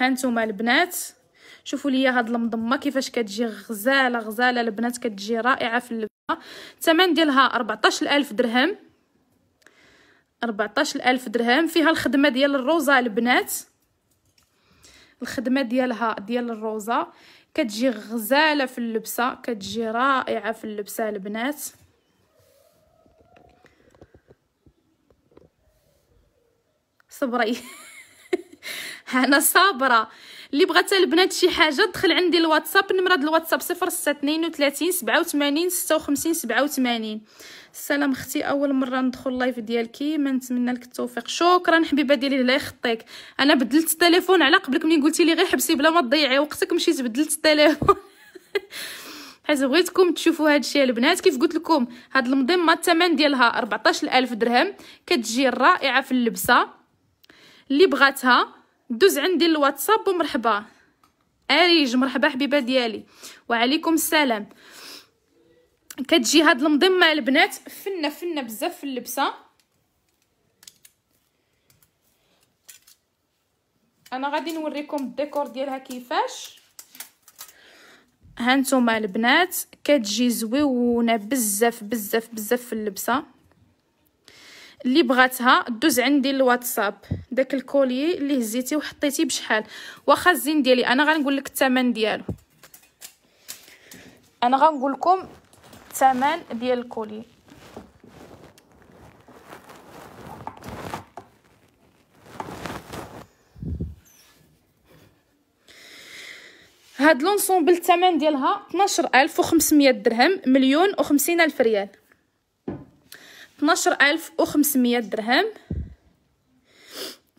هانتوما البنات شوفوا لي هاد المضمه كيفاش كتجي غزاله غزاله البنات كتجي رائعه في اللبنه الثمن ديالها 14000 درهم 14000 درهم فيها الخدمه ديال الروزا البنات الخدمه ديالها ديال الروزا كتجي غزاله في اللبسه كتجي رائعه في اللبسه البنات صبري انا صابره اللي بغات البنات شي حاجه دخل عندي الواتساب نمره الواتساب 0632 87 56 87 سلام اختي اول مره ندخل لايف ديالك نتمنى لك التوفيق شكرا حبيبه ديالي الله يخطيك انا بدلت التليفون على قبلك ملي قلتي لي غير حبسي بلا ما تضيعي وقتك مشيت بدلت التليفون حيت بغيتكم تشوفوا هذا الشيء البنات كيف قلت لكم هاد المضمه الثمن ديالها 14000 درهم كتجي رائعه في اللبسه اللي بغاتها دوز عندي الواتساب ومرحبا اريج مرحبا حبيبه ديالي وعليكم السلام كتجي هاد المضمه البنات فنه فنه بزاف في اللبسه انا غادي نوريكم الديكور ديالها كيفاش هانتوما البنات كتجي زويونه بزاف بزاف بزاف في اللبسه اللي بغاتها دوز عندي الواتساب داك الكولي اللي هزيتي وحطيتي بشحال واخا الزين ديالي انا غنقول لك الثمن ديالو انا غنقول لكم الثمن ديال الكولي هاد لونسومبل الثمن ديالها 12500 درهم مليون و الف ريال 12500 درهم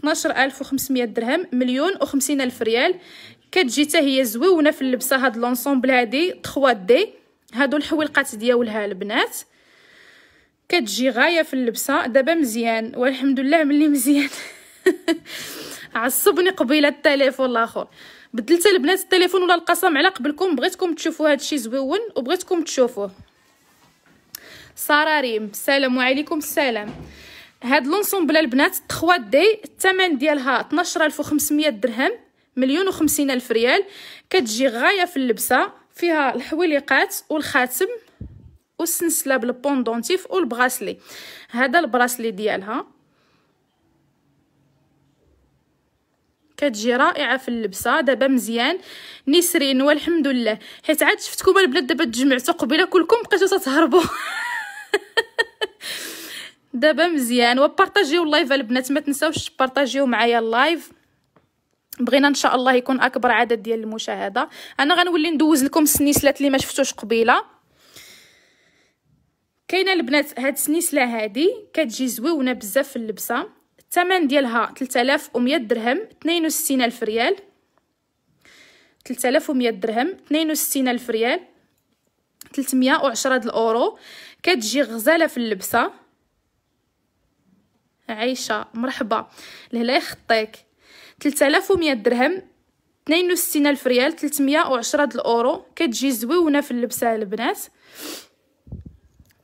12500 درهم مليون و الف ريال كتجي حتى هي زويونه في اللبسه هاد لونسومبل هادي 3 دي هادو الحويلقات دياولها البنات كتجي غايه في اللبسه دابا مزيان والحمد لله ملي مزيان عصبني قبيله التليفون الاخر بدلت البنات التليفون ولا القسم على قبلكم بغيتكم تشوفوا هادشي زويون وبغيتكم تشوفوه صراريم السلام وعليكم السلام هاد لونسومبل البنات 3 دي الثمن ديالها 12500 درهم مليون وخمسين الف ريال كتجي غايه في اللبسه فيها الحويليقات والخاتم والسنسله بالبوندونتيف والبراسلي هذا البراسلي ديالها كتجي رائعه في اللبسه دابا مزيان نسرين والحمد لله حيت عاد شفتكم البنات دابا تجمعتوا قبيله كلكم بقيتو تتهربوا دابا مزيان وبارطاجيو اللايف البنات ما تنساوش تبارطاجيو معايا اللايف بغينا ان شاء الله يكون اكبر عدد ديال المشاهده انا غنولي ندوز لكم السنيسلات اللي ما شفتوش قبيله كاينه البنات هاد السنيسله هادي كتجي زويونه بزاف في اللبسه الثمن ديالها 3100 درهم 62000 ريال 3100 درهم 62000 ريال 310 الاورو كتجي غزاله في اللبسه عايشه مرحبا لهلا يخطيك 3100 درهم 62000 ريال 310 د الاورو كتجي زويونه في اللبسه البنات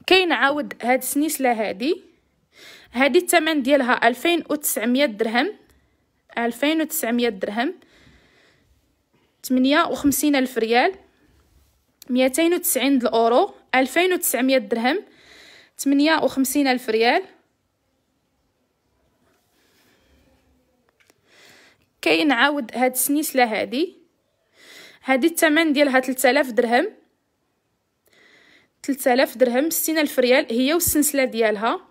كاين عاود هاد السنيسله هادي هادي الثمن ديالها 2900 درهم 2900 درهم 58 الف ريال 290 د الاورو ألفين وتسعمية درهم وخمسين ألف ريال كي نعاود هاد السنيسله هادي هادي الثمن ديالها 3000 درهم 3000 درهم ستين ألف ريال هي والسنسله ديالها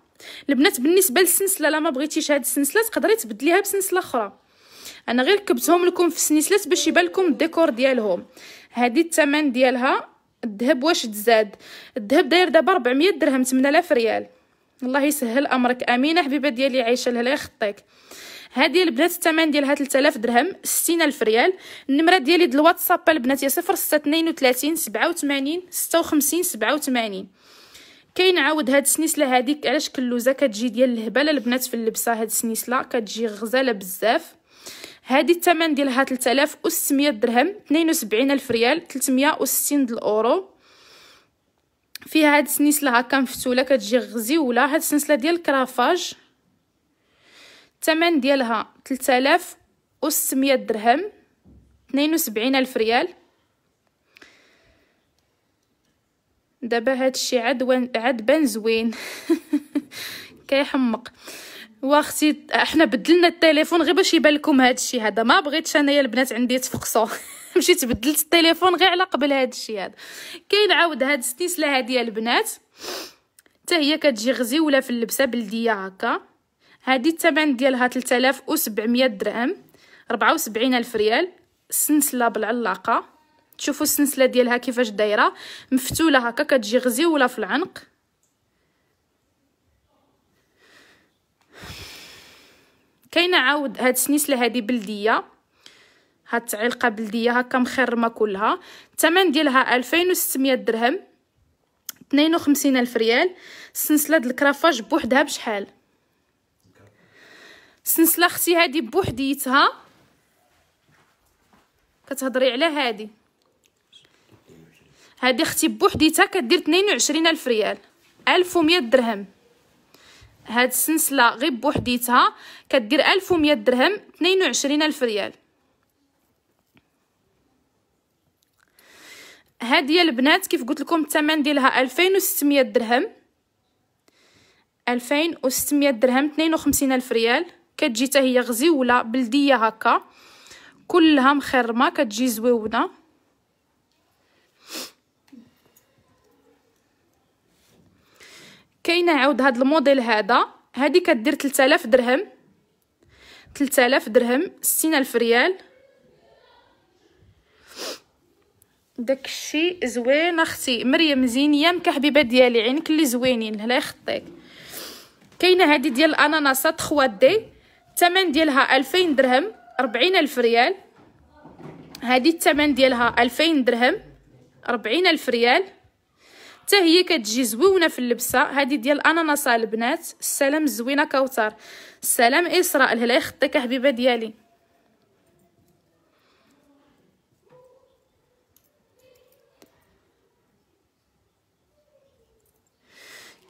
البنات بالنسبه للسنسله لما بغيتيش هاد السنسله تقدري تبدليها بسنسله اخرى انا غير كبتهم لكم في السنسلات باش يبان لكم الديكور ديالهم هادي الثمن ديالها الذهب واش تزاد الذهب داير دابا 400 درهم 8000 ريال الله يسهل امرك امينه حبيبه ديالي عايشه لهلا يخطيك هذه البنات الثمن ديالها 3000 درهم 60000 ريال النمره ديالي ديال الواتساب البنات هي 0632 87 56 87 كاين عاود هاد السنيسله هذيك على شكل لوزه كتجي ديال الهبله البنات في اللبسه هاد السنيسله كتجي غزاله بزاف هذه الثمن ديالها 3600 درهم 72000 ريال 360 الاورو فيها هاد السنسله هكا مفتوله كتجي غزيوله هاد السنسله ديال كرافاج الثمن ديالها 3600 درهم 72000 ريال دابا هادشي عاد عاد بان زوين كيحمق واختي احنا بدلنا التليفون غير باش يبان لكم هذا الشيء هذا ما بغيتش انايا البنات عندي تفقصوا مشيت بدلت التليفون غير على قبل هذا الشيء هذا كاين عاود هاد السنيسله هادي البنات حتى هي كتجي غزي ولا في اللبسه بلديه هكا هادي الثمن ديالها 3700 درهم 74000 الف ريال السنسله بالعلاقه تشوفوا السنسله ديالها كيفاش دايره مفتوله هكا كتجي غزي ولا في العنق كاينه عاود هاد السنيسله هادي بلديه هاد التعلقه بلديه هكا مخرمه كلها الثمن ديالها 2600 درهم 52 الف ريال السنسله د الكرافاج بوحدها بشحال السنسله اختي هادي بوحديتها كتهضري على هادي هادي اختي بوحديتها كدير 22 الف ريال 1100 درهم هاد السنسلة غير بوحديتها كدير ألف ومية درهم اثنين وعشرين ألف ريال هادي البنات كيف قلت لكم الثمن ديالها ألفين وستمية درهم ألفين وستمية درهم اثنين وخمسين ألف ريال كتجي تاهي غزيولة بلدية هكا كلها مخرمة كتجي زويونة كاينه عاود هاد الموديل هذا هادي كدير 3000 درهم 3000 درهم 60000 ريال داكشي زوين اختي مريم زينيه مكحبيبه ديالي عينك اللي زوينين الله يخطيك كاينه هذه ديال الاناناسه 3 دي الثمن ديالها 2000 درهم 40000 ريال هذه الثمن ديالها 2000 درهم 40000 ريال حتى هي كتجي زويونه في اللبسه هذه ديال اناناسه البنات السلام زوينه كوثر السلام اسراء الهلا يخطيك حبيبه ديالي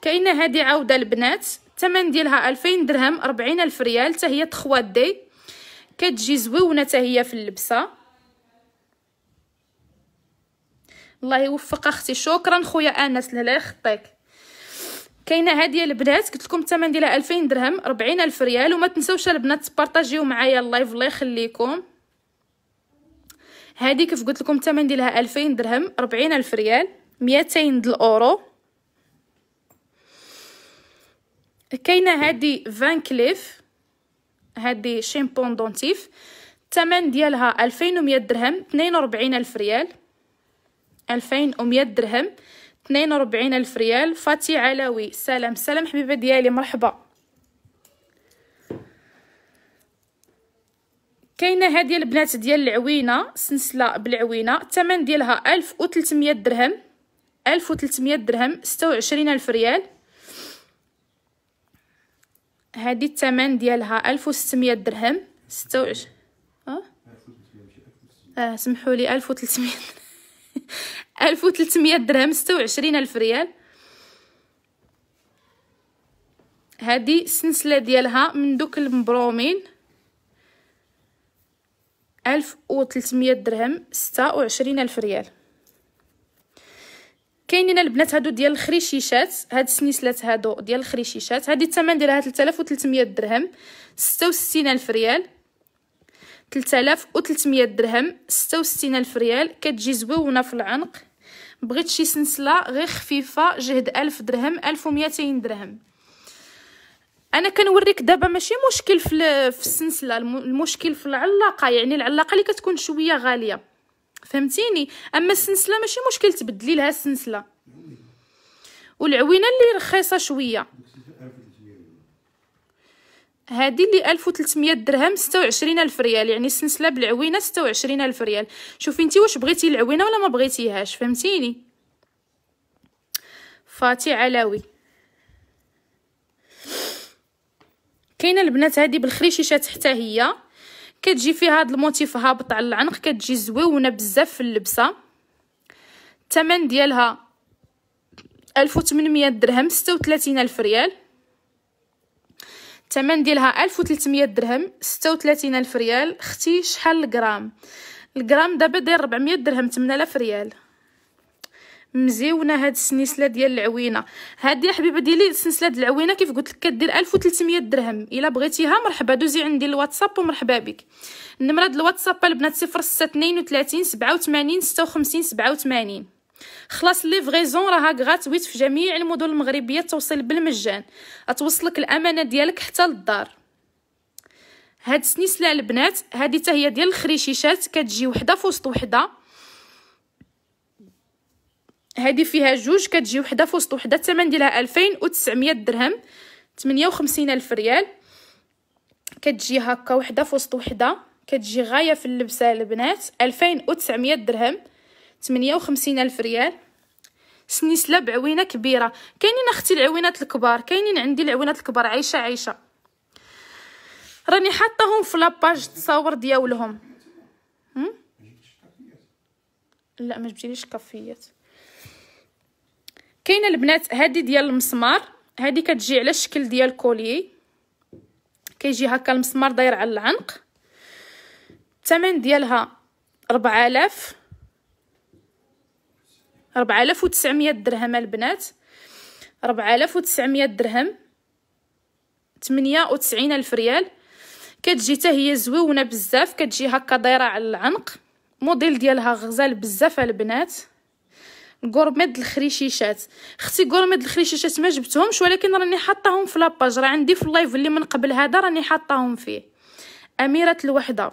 كاينه هذه عوده البنات الثمن ديالها 2000 درهم 40 الف ريال حتى هي 3 دي كتجي زويونه حتى هي في اللبسه الله يوفق اختي شكرا خويا انس لا يخطيك كاينه هذه البنات قلت لكم الثمن ديالها 2000 درهم 40000 ريال وما تنساوش البنات تبارطاجيو معايا اللايف الله يخليكم هذه كيف قلت لكم الثمن ديالها 2000 درهم 40000 ريال 200 د الاورو كاينه هذه فان كليف هذه شيمبون دونتيف الثمن ديالها 2100 درهم 42000 ريال ألفين ومئة درهم وربعين ألف ريال فاتي علوي سلام سلام حبيبة ديالي مرحبا كاينه هذه البنات ديال العوينه سنسله بالعوينه الثمن ديالها 1300 درهم 1300 درهم 26000 ريال هذه الثمن ديالها 1600 درهم 26 اه, آه سمحوا لي 1300 درهم 1300 درهم 26 الف ريال هذه السلسله ديالها من دوك المبرومين 1300 درهم 26 الف ريال كاينين البنات هادو ديال الخريشيشات هاد السنيسلات هادو ديال الخريشيشات هادي الثمن ديالها 3300 درهم 66000 ريال 3300 درهم الف ريال كتجي زويونه في العنق بغيت شي سنسله غير خفيفه جهد 1000 درهم 1200 درهم انا كنوريك دابا ماشي مشكل في في السلسله المشكل في العلاقه يعني العلاقه اللي كتكون شويه غاليه فهمتيني اما السنسله ماشي مشكل تبدلي لها السنسله والعوينه اللي رخيصه شويه هادي اللي 1300 درهم 26000 ريال يعني سنسلة بالعوينه 26000 ريال شوفي انت واش بغيتي العوينه ولا ما بغيتيهاش فهمتيني فاتي علاوي كاينه البنات هادي بالخريشيشه حتى هي كتجي فيها هاد الموتيف هابط على العنق كتجي زويونه بزاف في اللبسه الثمن ديالها 1800 درهم 36000 ريال الثمن ديالها 1300 درهم 36 الف ريال اختي شحال الغرام الغرام دابا داير 400 درهم 8000 ريال مزيونه هاد السنسله ديال العوينه هادي يا حبيبه ديالي السنسله ديال العوينه كيف قلت لك كدير 1300 درهم الا بغيتيها مرحبا دوزي عندي الواتساب ومرحبا بك النمره ديال الواتساب البنات 0632 87 56 87 خلاص ليفغيزون راها غراتويت في جميع المدن المغربيه توصل بالمجان توصلك الامانه ديالك حتى للدار هاد السنيسله البنات هادي حتى هي ديال الخريشيشات كتجي وحده في وسط وحده هادي فيها جوج كتجي وحده في وسط وحده الثمن ديالها 2900 درهم 58 الف ريال كتجي هكا وحده في وسط وحده كتجي غايه في اللبسه البنات 2900 درهم 58 ألف ريال سنيسله بعوينه كبيره كاينين اختي العوينات الكبار كاينين عندي العوينات الكبار عايشه عايشه راني حاطاهم في لاباج تصاور ديالهم لا ما جبتيليش كفيات كاينه البنات هذه ديال المسمار هذه كتجي على الشكل ديال كولي كيجي هكا المسمار داير على العنق الثمن ديالها 4000 4900 درهم البنات 4900 درهم 98 الف ريال كتجي حتى هي زويونه بزاف كتجي هكا دايره على العنق موديل ديالها غزال بزاف البنات غورميد الخريشيشات اختي غورميد الخريشيشات ما جبتهمش ولكن راني حاطاهم في لاباج راه عندي في اللايف اللي من قبل هذا راني حاطاهم فيه اميره الوحده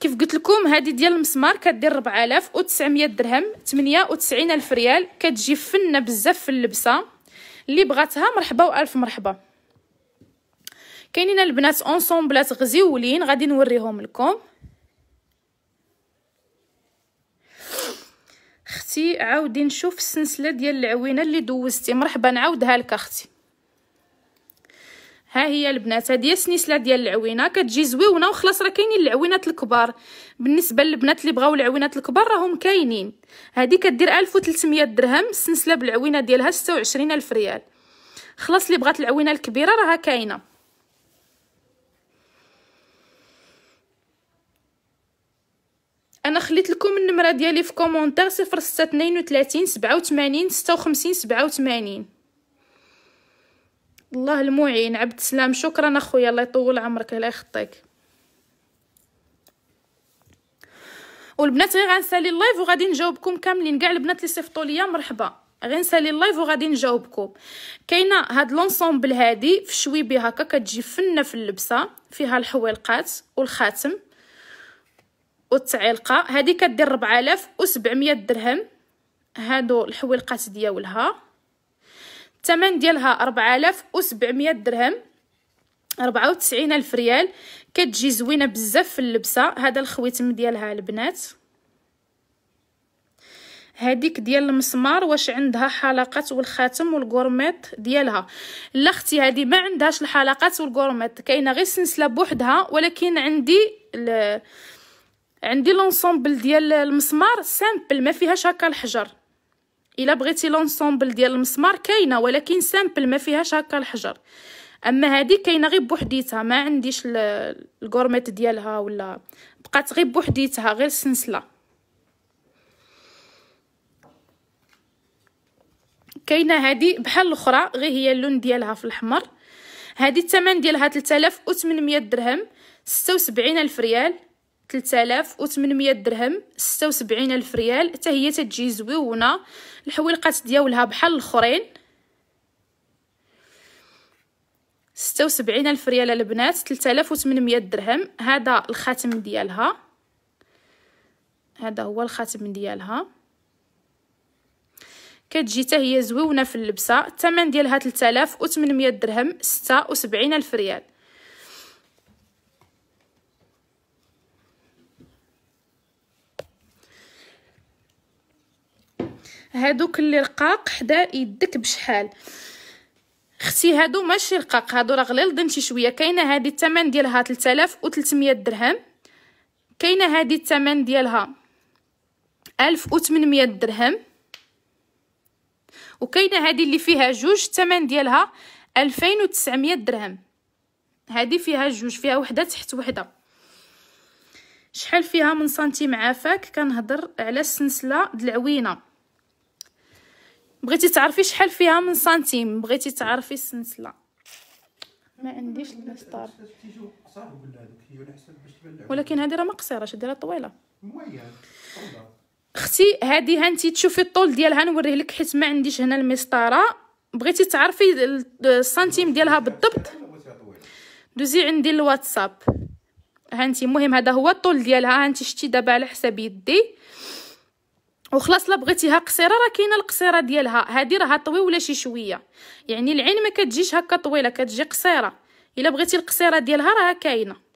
كيف قلت لكم هذه ديال المسمار كدير 4900 درهم 98 الف ريال كتجي فنه بزاف في اللبسه اللي بغاتها مرحبا والف مرحبا كاينين البنات اونصومبلات غزيولين غادي نوريهم لكم اختي عاودي نشوف السلسله ديال العوينه اللي دوزتي مرحبا نعاودها لك اختي ها هي البنات هذه السنيسله ديال العوينه كتجي زويونه وخلاص راه كاينين العوينات الكبار بالنسبه للبنات اللي بغاو العوينات الكبار راهم كاينين هذه كدير 1300 درهم السنسله بالعوينه ديالها 26000 ريال خلاص اللي بغات العوينه الكبيره راها كاينه انا خليت لكم النمره ديالي في كومونتير 0632 87 56 87 الله المعين عبد السلام شكرا اخويا الله يطول عمرك الله يخطيك والبنات غير غنسالي اللايف وغادي نجاوبكم كاملين كاع البنات اللي صيفطوا ليا مرحبا غير نسالي اللايف وغادي نجاوبكم كاينه هاد لونسومبل هادي في شويبي هكا كتجي فنه في اللبسه فيها الحويلقات والخاتم والتعلقه هادي كدير 4700 درهم هادو الحويلقات ديالها الثمن ديالها 4700 درهم 94 الف ريال كتجي زوينه بزاف في اللبسه هذا الخويتم ديالها البنات هذيك ديال المسمار واش عندها حلقات والخاتم والكورميط ديالها لا اختي هذه ما عندهاش الحلقات والكورميط كاينه غير سلسله بوحدها ولكن عندي عندي لونسومبل ديال المسمار سامبل ما فيهاش هكا الحجر الا بغيتي لونسومبل ديال المسمار كاينه ولكن سامبل ما فيهاش هكا الحجر اما هذه كاينه غير بوحديتها ما عنديش الكورميت ديالها ولا بقات غير بوحديتها غير سنسله كاينه هذه بحال الاخرى غير هي اللون ديالها في الاحمر هذه الثمن ديالها 3800 درهم 76000 ريال 3800 درهم 76 الف ريال حتى هي تجي زويونه الحويلقات ديالها بحال الاخرين 76 الف ريال البنات 3800 درهم هذا الخاتم ديالها هذا هو الخاتم ديالها كتجي حتى هي زويونه في اللبسه الثمن ديالها 3800 درهم 76 الف ريال هادوك اللي رقاق حدا يدك بشحال اختي هادو ماشي رقاق هادو راه غليظين شي شويه كاينه هادي الثمن ديالها 3300 درهم كاينه هادي الثمن ديالها 1800 درهم وكاينه هادي اللي فيها جوج الثمن ديالها 2900 درهم هادي فيها جوج فيها وحده تحت وحده شحال فيها من سنتيم عافاك كنهضر على السنسله د العوينه بغيتي تعرفي شحال فيها من سنتيم بغيتي تعرفي السنسله ما عنديش المسطر ولكن هذه راه ما قصيره شدي راه طويله اختي هذه هانتي تشوفي الطول ديالها نوريه لك حيت ما عنديش هنا المسطره بغيتي تعرفي السنتيم ديالها بالضبط دوزي عندي الواتساب هانتي المهم هذا هو الطول ديالها هانتي شتي دابا على حساب يدي وخلاص لا بغيتيها قصيره راه كاينه القصيره ديالها هادي راها طويله شي شويه يعني العين ما كتجيش هكا طويله كتجي قصيره الا بغيتي القصيره ديالها راه كاينه